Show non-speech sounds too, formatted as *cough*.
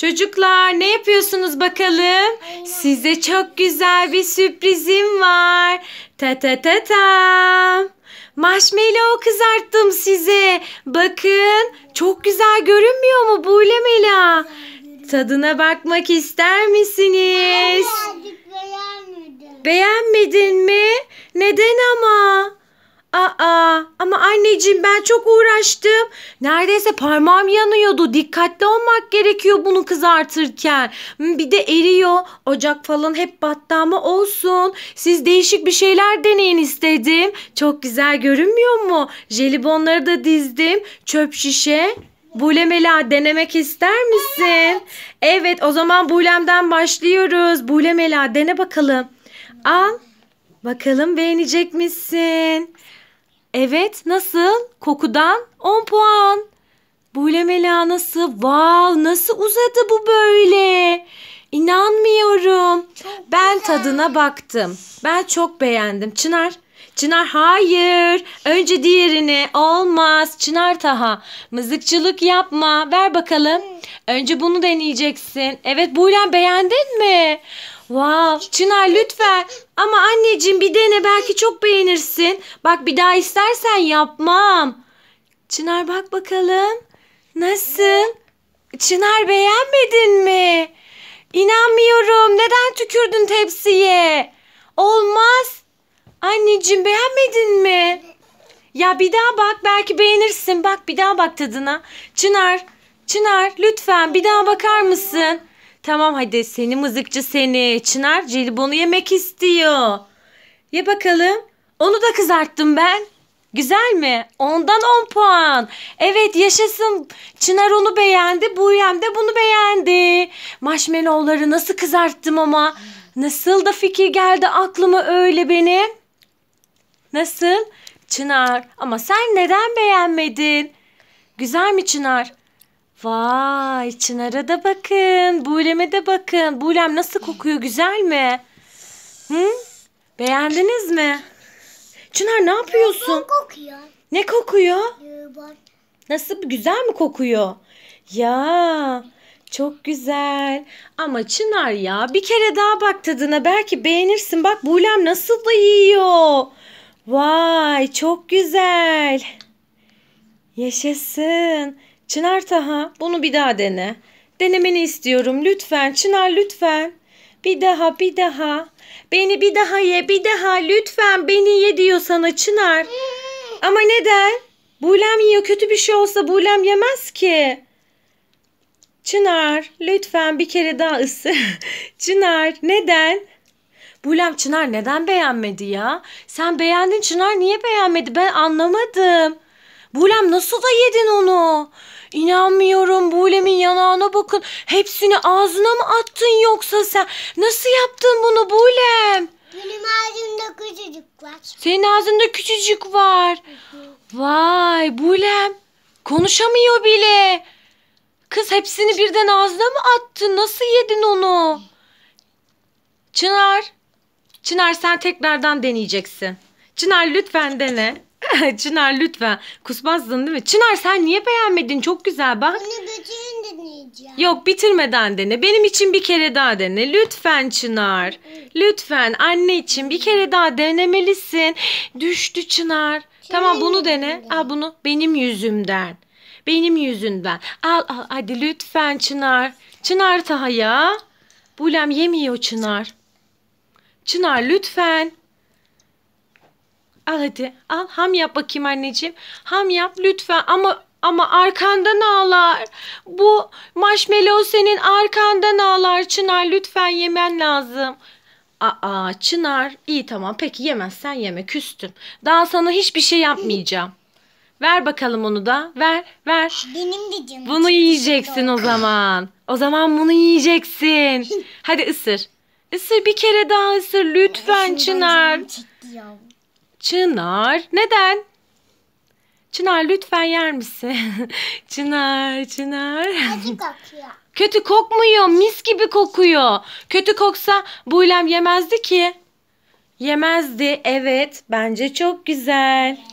Çocuklar ne yapıyorsunuz bakalım? Size çok güzel bir sürprizim var. Ta ta ta ta. Marshmallow kızarttım size. Bakın çok güzel görünmüyor mu Bule Mela? Tadına bakmak ister misiniz? Beğenmedin mi? Neden ama? anneciğim ben çok uğraştım. Neredeyse parmağım yanıyordu. Dikkatli olmak gerekiyor bunu kızartırken. Hmm, bir de eriyor. Ocak falan hep battı ama olsun. Siz değişik bir şeyler deneyin istedim. Çok güzel görünmüyor mu? Jelibonları da dizdim. Çöp şişe. Bulemela denemek ister misin? Evet. evet o zaman Bulem'den başlıyoruz. Bulemela dene bakalım. Al. Bakalım beğenecek misin? Evet nasıl? Kokudan 10 puan. Böyle Mela nasıl? Wow nasıl uzadı bu böyle? İnanmıyorum. Çok ben güzel. tadına baktım. Ben çok beğendim. Çınar. Çınar hayır. Önce diğerini. Olmaz. Çınar Taha. Mızıkçılık yapma. Ver bakalım. Hmm. Önce bunu deneyeceksin. Evet Buğlen beğendin mi? Wow. Çınar lütfen. Ama anneciğim bir dene belki çok beğenirsin. Bak bir daha istersen yapmam. Çınar bak bakalım. Nasıl? Çınar beğenmedin mi? İnanmıyorum. Neden tükürdün tepsiye? Olmaz. Anneciğim beğenmedin mi? Ya bir daha bak belki beğenirsin. Bak bir daha bak tadına. Çınar Çınar lütfen bir daha bakar mısın? Tamam hadi seni mızıkçı seni. Çınar jelibonu yemek istiyor. Ye bakalım. Onu da kızarttım ben. Güzel mi? Ondan 10 puan. Evet yaşasın. Çınar onu beğendi. Buyem de bunu beğendi. Marshmallowları nasıl kızarttım ama. Nasıl da fikir geldi aklıma öyle benim. Nasıl? Çınar ama sen neden beğenmedin? Güzel mi Çınar? Vay Çınar'a da bakın. Buğlem'e de bakın. Buğlem nasıl kokuyor güzel mi? Hı? Beğendiniz mi? Çınar ne yapıyorsun? Ne kokuyor? Ne kokuyor? Nasıl güzel mi kokuyor? Ya çok güzel. Ama Çınar ya bir kere daha bak tadına belki beğenirsin. Bak Buğlem nasıl da yiyor. Vay çok güzel. Yaşasın. Çınar Taha bunu bir daha dene. Denemeni istiyorum lütfen Çınar lütfen. Bir daha bir daha. Beni bir daha ye bir daha lütfen beni ye diyor sana Çınar. Ama neden? Bulem yiyor kötü bir şey olsa Bulem yemez ki. Çınar lütfen bir kere daha ısı. *laughs* Çınar neden? Bulem Çınar neden beğenmedi ya? Sen beğendin Çınar niye beğenmedi ben anlamadım. Bulem nasıl da yedin onu? İnanmıyorum Bulem'in yanağına bakın. Hepsini ağzına mı attın yoksa sen? Nasıl yaptın bunu Bulem? Benim ağzımda küçücük var. Senin ağzında küçücük var. Vay Bulem. Konuşamıyor bile. Kız hepsini birden ağzına mı attın? Nasıl yedin onu? Çınar. Çınar sen tekrardan deneyeceksin. Çınar lütfen dene. *laughs* Çınar lütfen kusmazsın değil mi? Çınar sen niye beğenmedin? Çok güzel bak. Bunu bütün deneyeceğim. Yok bitirmeden dene. Benim için bir kere daha dene. Lütfen Çınar. Lütfen anne için bir kere daha denemelisin. Düştü Çınar. Tamam bunu dene. Al bunu benim yüzümden. Benim yüzünden. Al al hadi lütfen Çınar. Çınar Taha'ya. Bulem yemiyor Çınar. Çınar lütfen. Al hadi al ham yap bakayım anneciğim. Ham yap lütfen ama ama arkandan ağlar. Bu marshmallow senin arkandan ağlar Çınar lütfen yemen lazım. Aa Çınar iyi tamam peki yemezsen yeme küstüm. Daha sana hiçbir şey yapmayacağım. Ver bakalım onu da. Ver, ver. Benim de canım. Bunu yiyeceksin o zaman. O zaman bunu yiyeceksin. *laughs* Hadi ısır. Isır bir kere daha ısır lütfen Çınar. Çınar neden? Çınar lütfen yer misin? *laughs* çınar, Çınar. Kötü kokmuyor, mis gibi kokuyor. Kötü koksa Buylem yemezdi ki. Yemezdi, evet. Bence çok güzel.